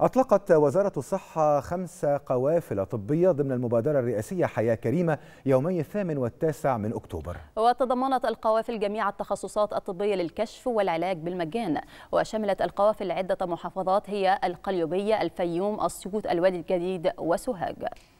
أطلقت وزارة الصحة خمس قوافل طبية ضمن المبادرة الرئاسية حياة كريمة يومي الثامن والتاسع من أكتوبر وتضمنت القوافل جميع التخصصات الطبية للكشف والعلاج بالمجان وشملت القوافل عدة محافظات هي القليوبية الفيوم السيوط الوادي الجديد وسوهاج